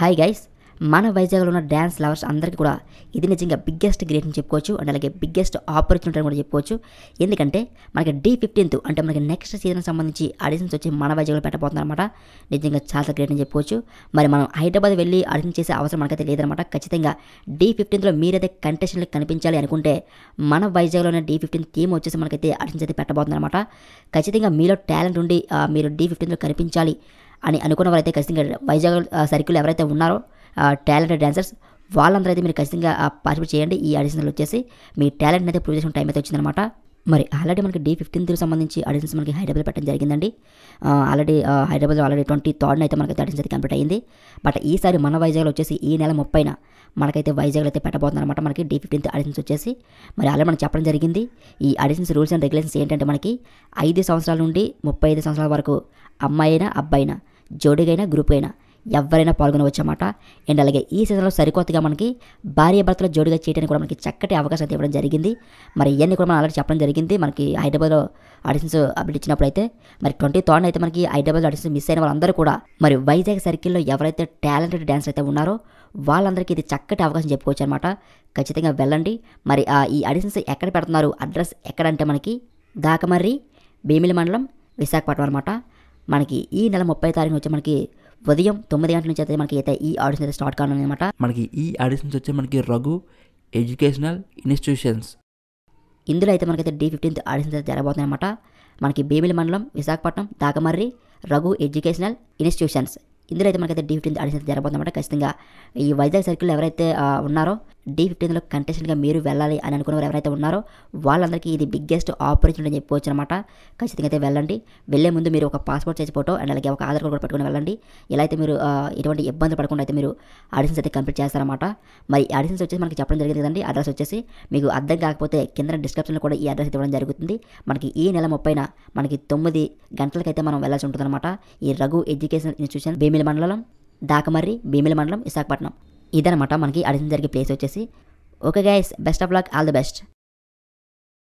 hi guys మన వైజాగ్లో ఉన్న డ్యాన్స్ లవర్స్ అందరికీ కూడా ఇది నిజంగా బిగ్గెస్ట్ గ్రేట్ అని చెప్పుకోవచ్చు అండ్ అలాగే బిగ్గెస్ట్ ఆపర్చునిటీ అని కూడా చెప్పుకోవచ్చు ఎందుకంటే మనకి డీ ఫిఫ్టీన్త్ అంటే మనకి నెక్స్ట్ సీజన్ సంబంధించి ఆడిషన్స్ వచ్చి మన వైజాగ్లో పెట్టబోతుందన్నమాట నిజంగా చాలా గ్రేట్ అని చెప్పుకోవచ్చు మరి మనం హైదరాబాద్ వెళ్ళి ఆడిషన్ చేసే అవసరం మనకైతే లేదనమాట ఖచ్చితంగా డి ఫిఫ్టీన్త్లో మీరైతే కంటెస్టెంట్లు కనిపించాలి అనుకుంటే మన వైజాగ్లో ఉన్న డి ఫిఫ్టీన్ థీమ్ వచ్చేసి మనకైతే ఆడిషన్స్ అయితే పెట్టబోతుందన్నమాట ఖచ్చితంగా మీలో టాలెంట్ ఉండి మీరు డీ ఫిఫ్టీన్త్లో కనిపించాలి అని అనుకున్న వారైతే ఖచ్చితంగా వైజాగ్ సర్కిల్ ఎవరైతే ఉన్నారో టాలెంటెడ్ డ్యాన్సర్స్ వాళ్ళందరూ అయితే మీరు ఖచ్చితంగా పార్టిసిపేట్ చేయండి ఈ ఆడిషన్లు వచ్చేసి మీ టాలెంట్ అయితే ప్రూవ్ చేసిన టైం అయితే వచ్చిందనమాట మరి ఆల్రెడీ మనకి డే ఫిఫ్టీన్త్ సంబంధించి ఆడిషన్స్ మనకి హైదరాబాద్ పెట్టడం జరిగిందండి ఆల్రెడీ హైదరాబాద్లో ఆల్రెడీ ట్వంటీ థర్డ్న అయితే మనకైతే ఆడిషన్స్ అయితే కంప్లీట్ అయ్యింది బట్ ఈసారి మన వైజాగ్లో వచ్చేసి ఈ నెల ముప్పైన మనకైతే వైజాగ్లో అయితే పెట్టబోతుందన్నమాట అనమాట మనకి డే ఫిఫ్టీన్త్ ఆడిషన్స్ వచ్చేసి మరి ఆల్రెడీ మనం చెప్పడం జరిగింది ఈ ఆడిషన్స్ రూల్స్ అండ్ రెగ్యులేషన్స్ ఏంటంటే మనకి ఐదు సంవత్సరాల నుండి ముప్పై ఐదు సంవత్సరాల వరకు అమ్మాయినా అబ్బాయినా జోడిగైనా గ్రూప్గైనా ఎవరైనా పాల్గొనవచ్చన్నమాట అండ్ అలాగే ఈ సీజన్లో సరికొత్తగా మనకి భార్య భర్తల జోడిగా చేయడానికి కూడా మనకి చక్కటి అవకాశం ఇవ్వడం జరిగింది మరి ఇవన్నీ కూడా మనం ఆల్రెడీ చెప్పడం జరిగింది మనకి హైదరాబాద్లో ఆడిషన్స్ అప్డేట్ ఇచ్చినప్పుడు అయితే మరి ట్వంటీ థర్డ్ అయితే మనకి హైదరాబాద్లో ఆడిషన్స్ మిస్ అయిన వాళ్ళందరూ కూడా మరి వైజాగ్ సర్కిల్లో ఎవరైతే టాలెంటెడ్ డ్యాన్సర్ అయితే ఉన్నారో వాళ్ళందరికీ ఇది చక్కటి అవకాశం చెప్పుకోవచ్చు అనమాట ఖచ్చితంగా వెళ్ళండి మరి ఈ ఆడిషన్స్ ఎక్కడ పెడుతున్నారు అడ్రస్ ఎక్కడ అంటే మనకి దాకమర్రి భీమిలి మండలం విశాఖపట్నం అనమాట మనకి ఈ నెల ముప్పై తారీఖు వచ్చి మనకి ఉదయం తొమ్మిది గంటల నుంచి అయితే మనకి అయితే ఈ ఆడిషన్ అయితే స్టార్ట్ కావడం అనమాట మనకి ఈ ఆడిషన్స్ వచ్చి మనకి రఘు ఎడ్యుకేషనల్ ఇన్స్టిట్యూషన్స్ ఇందులో అయితే మనకైతే డి ఫిఫ్టీన్త్ ఆడిషన్స్ అయితే జరగబోతుంది మనకి భీమిలి మండలం విశాఖపట్నం దాకమర్రి రఘు ఎడ్యుకేషనల్ ఇన్స్టిట్యూషన్స్ ఇందులో అయితే మనకైతే డి ఫిఫ్టీన్త్ ఆడిషన్ జరగబోతుంది ఖచ్చితంగా ఈ వైజాగ్ సర్కిల్ ఎవరైతే ఉన్నారో డీ ఫిఫ్టీన్లో కంటెస్టెంట్గా మీరు వెళ్ళాలి అని అనుకున్న ఎవరైతే ఉన్నారో వాళ్ళందరికీ ఇది బిగ్గెస్ట్ ఆపర్చునిటీ అని చెప్పవచ్చు అనమాట ఖచ్చితంగా అయితే వెళ్ళండి వెళ్ళే ముందు మీరు ఒక పాస్పోర్ట్ సైజ్ ఫోటో అండ్ అలాగే ఒక ఆధార్ కార్డు కూడా పెట్టుకుని వెళ్ళండి ఇలా అయితే మీరు ఎటువంటి ఇబ్బంది పడకుండా అయితే మీరు ఆడిషన్స్ అయితే కంప్లీట్ చేస్తారన్నమాట మరి ఆడిషన్స్ వచ్చేసి మనకి చెప్పడం జరిగింది కదండి అడ్రస్ వచ్చేసి మీకు అర్థం కాకపోతే కింద డిస్క్రిప్షన్లో కూడా ఈ అడ్రస్ ఇవ్వడం జరుగుతుంది మనకి ఈ నెల ముప్పైన మనకి తొమ్మిది గంటలకైతే మనం వెళ్ళాల్సి ఉంటుంది ఈ రఘు ఎడ్యుకేషన్ ఇన్స్టిట్యూషన్ భీమిలి మండలం దాకమర్రి భీమిలి మండలం విశాఖపట్నం ఇదనమాట మనకి అడిషన్ జరిగే ప్లేస్ వచ్చేసి okay guys best of luck all the best